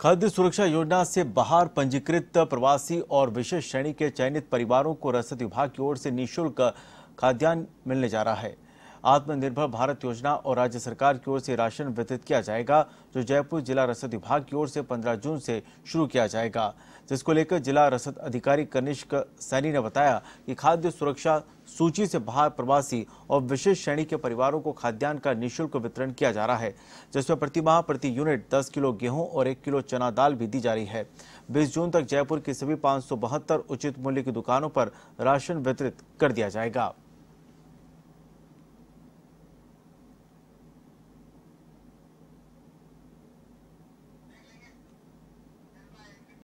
खाद्य सुरक्षा योजना से बाहर पंजीकृत प्रवासी और विशेष श्रेणी के चयनित परिवारों को रसद विभाग की ओर से निःशुल्क खाद्यान्न मिलने जा रहा है आत्मनिर्भर भारत योजना और राज्य सरकार की ओर से राशन वितरित किया जाएगा जो जयपुर जिला रसद विभाग की ओर से 15 जून से शुरू किया जाएगा जिसको लेकर जिला रसद अधिकारी कनिष्क सैनी ने बताया कि खाद्य सुरक्षा सूची से बाहर प्रवासी और विशेष श्रेणी के परिवारों को खाद्यान्न का निःशुल्क वितरण किया जा रहा है जिसमें प्रतिमाह प्रति यूनिट 10 किलो गेहूं और 1 किलो चना दाल भी दी जा रही है 20 जून तक जयपुर की सभी पाँच उचित मूल्य की दुकानों पर राशन वितरित कर दिया जाएगा